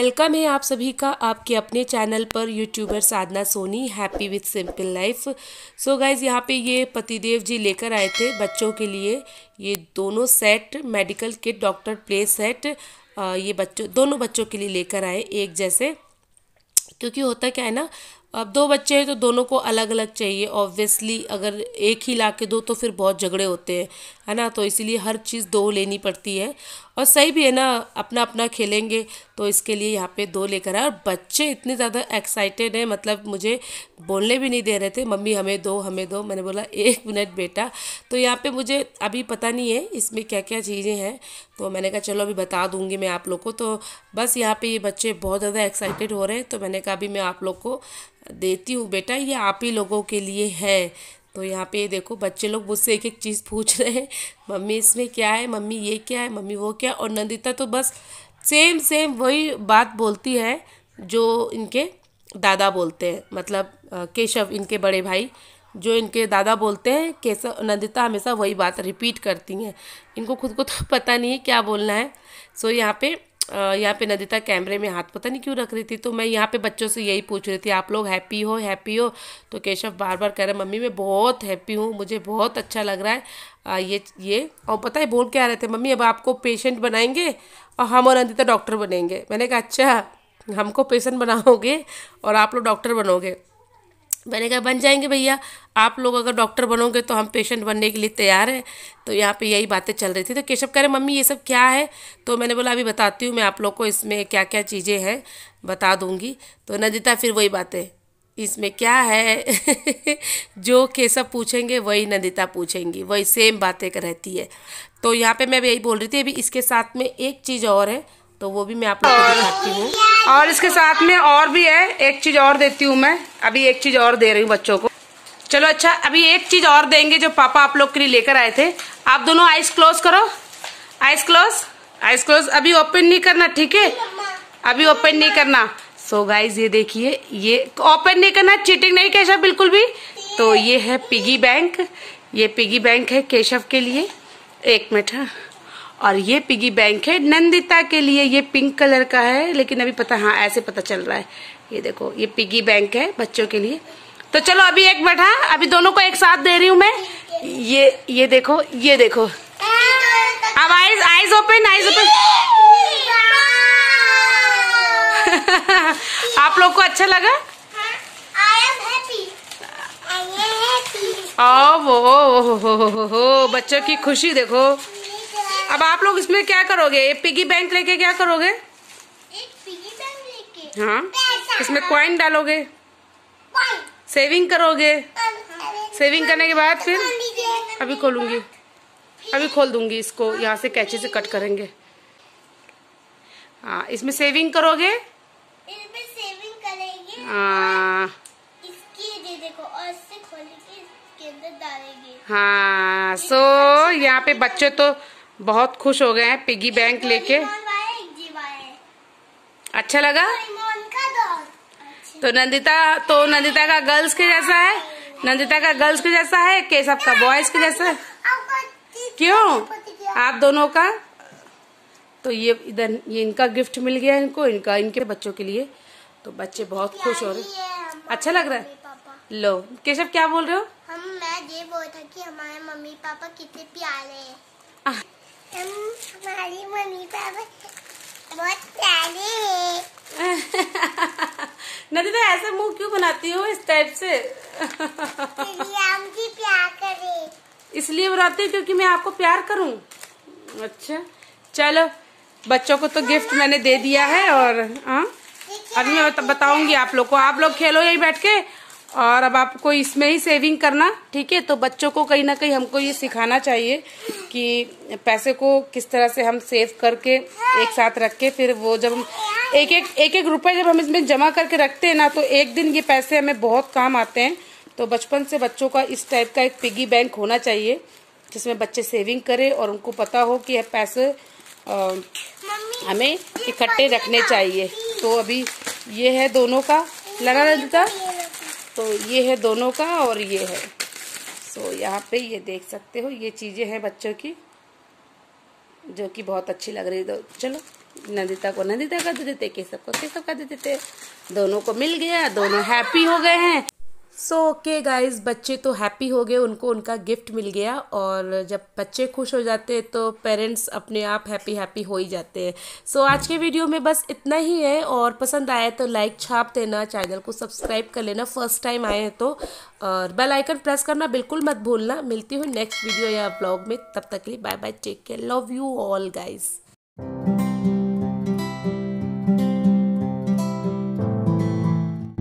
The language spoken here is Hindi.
वेलकम है आप सभी का आपके अपने चैनल पर YouTuber Sadhana Soni happy with simple life so guys यहाँ पे ये पतिदेव जी लेकर आए थे बच्चों के लिए ये दोनों set medical kit doctor play set ये बच्चों दोनों बच्चों के लिए लेकर आए एक जैसे क्योंकि होता क्या है ना अब दो बच्चे हैं तो दोनों को अलग अलग चाहिए ऑब्वियसली अगर एक ही ला के दो तो फिर बहुत झगड़े होते हैं है ना तो इसीलिए हर चीज़ दो लेनी पड़ती है और सही भी है ना अपना अपना खेलेंगे तो इसके लिए यहाँ पे दो लेकर आए और बच्चे इतने ज़्यादा एक्साइटेड हैं मतलब मुझे बोलने भी नहीं दे रहे थे मम्मी हमें दो हमें दो मैंने बोला एक मिनट बेटा तो यहाँ पे मुझे अभी पता नहीं है इसमें क्या क्या चीज़ें हैं तो मैंने कहा चलो अभी बता दूँगी मैं आप लोग को तो बस यहाँ पर ये बच्चे बहुत ज़्यादा एक्साइटेड हो रहे हैं तो मैंने कहा अभी मैं आप लोग को देती हूँ बेटा ये आप ही लोगों के लिए है तो यहाँ पे ये देखो बच्चे लोग मुझसे एक एक चीज़ पूछ रहे हैं मम्मी इसमें क्या है मम्मी ये क्या है मम्मी वो क्या है और नंदिता तो बस सेम सेम वही बात बोलती है जो इनके दादा बोलते हैं मतलब केशव इनके बड़े भाई जो इनके दादा बोलते हैं केशव नंदिता हमेशा वही बात रिपीट करती हैं इनको खुद को तो पता नहीं है क्या बोलना है सो यहाँ पर यहाँ पे नदिता कैमरे में हाथ पता नहीं क्यों रख रही थी तो मैं यहाँ पे बच्चों से यही पूछ रही थी आप लोग हैप्पी हो हैप्पी हो तो केशव बार बार कह रहे मम्मी मैं बहुत हैप्पी हूँ मुझे बहुत अच्छा लग रहा है आ, ये ये और पता है बोल के आ रहे थे मम्मी अब आपको पेशेंट बनाएंगे और हम और नंदिता डॉक्टर बनेंगे मैंने कहा अच्छा हमको पेशेंट बनाओगे और आप लोग डॉक्टर बनोगे मैंने कहा बन जाएंगे भैया आप लोग अगर डॉक्टर बनोगे तो हम पेशेंट बनने के लिए तैयार हैं तो यहाँ पे यही बातें चल रही थी तो केशव कह रहे मम्मी ये सब क्या है तो मैंने बोला अभी बताती हूँ मैं आप लोग को इसमें क्या क्या चीज़ें हैं बता दूँगी तो नंदिता फिर वही बातें इसमें क्या है जो केशव पूछेंगे वही नंदिता पूछेंगी वही सेम बातें रहती है तो यहाँ पे मैं यही बोल रही थी अभी इसके साथ में एक चीज़ और है तो वो भी मैं आप लोग को दिखाती हूँ और इसके साथ में और भी है एक चीज और देती हूँ मैं अभी एक चीज और दे रही हूँ बच्चों को चलो अच्छा अभी एक चीज और देंगे जो पापा आप लोग के लिए लेकर आए थे आप दोनों आइस क्लोज करो आइस क्लोज आइस क्लोज अभी ओपन नहीं करना ठीक है अभी ओपन नहीं करना सो so गाइज ये देखिए ये ओपन नहीं करना चीटिंग नहीं केशव बिल्कुल भी तो ये है पिगी बैंक ये पिगी बैंक है केशव के लिए एक मिनट है हाँ। और ये पिगी बैंक है नंदिता के लिए ये पिंक कलर का है लेकिन अभी पता हाँ ऐसे पता चल रहा है ये देखो ये पिगी बैंक है बच्चों के लिए तो चलो अभी एक बैठा अभी दोनों को एक साथ दे रही हूँ मैं ये ये देखो ये देखो अब eyes eyes open eyes open आप लोग को अच्छा लगा ओ वो हो बच्चों की खुशी देखो अब आप लोग इसमें क्या करोगे एक पिगी बैंक लेके क्या करोगे एक पिगी बैंक लेके हाँ इसमें क्वाइन डालोगे सेविंग करोगे सेविंग करने के बाद फिर अभी खोलूंगी अभी खोल दूंगी इसको यहाँ से कैचे से कट करेंगे हाँ इसमें सेविंग करोगे हाँ हाँ सो यहाँ पे बच्चे तो बहुत खुश हो गए हैं पिगी बैंक तो लेके अच्छा लगा तो, अच्छा। तो नंदिता तो नंदिता का गर्ल्स के जैसा है नंदिता का गर्ल्स के जैसा है केशव का बॉयज के जैसा है क्यों आप दोनों का तो ये इधर ये इनका गिफ्ट मिल गया इनको इनका इनके बच्चों के लिए तो बच्चे बहुत खुश हो रहे अच्छा लग रहा है लो केशव क्या बोल रहे हो हम मैं ये बोल था कि हमारे मम्मी पापा कितने प्यारे हैं हम हमारी मम्मी पापा बहुत प्यारे नदी तो ऐसा मुंह क्यों बनाती हो इस टाइप से हमसे प्यार करें इसलिए बनाती हूँ क्योंकि मैं आपको प्यार करूँ अच्छा चलो बच्चों को तो गिफ्ट मैंने दे दिया है और हाँ? अभी मैं बताऊंगी आप लोग को आप लोग खेलो यही बैठ के और अब आपको इसमें ही सेविंग करना ठीक है तो बच्चों को कहीं ना कहीं हमको ये सिखाना चाहिए कि पैसे को किस तरह से हम सेव करके एक साथ रख के फिर वो जब हम एक एक एक एक रुपये जब हम इसमें जमा करके रखते हैं ना तो एक दिन ये पैसे हमें बहुत काम आते हैं तो बचपन से बच्चों का इस टाइप का एक पिगी बैंक होना चाहिए जिसमें बच्चे सेविंग करें और उनको पता हो कि पैसे आ, हमें इकट्ठे रखने चाहिए तो अभी ये है दोनों का लगा रहता तो ये है दोनों का और ये है सो यहाँ पे ये देख सकते हो ये चीज़ें हैं बच्चों की जो कि बहुत अच्छी लग रही है चलो नंदिता को नंदिता का दे देते केसव को केसव का दे देते दोनों को मिल गया दोनों हैप्पी हो गए हैं सो ओके गाइस बच्चे तो हैप्पी हो गए उनको उनका गिफ्ट मिल गया और जब बच्चे खुश हो जाते हैं तो पेरेंट्स अपने आप हैप्पी हैप्पी हो ही जाते हैं सो so, आज के वीडियो में बस इतना ही है और पसंद आया तो लाइक छाप देना चैनल को सब्सक्राइब कर लेना फर्स्ट टाइम आए हैं तो और बेल आइकन प्रेस करना बिल्कुल मत भूलना मिलती हूँ नेक्स्ट वीडियो या ब्लॉग में तब तक के लिए bye bye take care love you all guys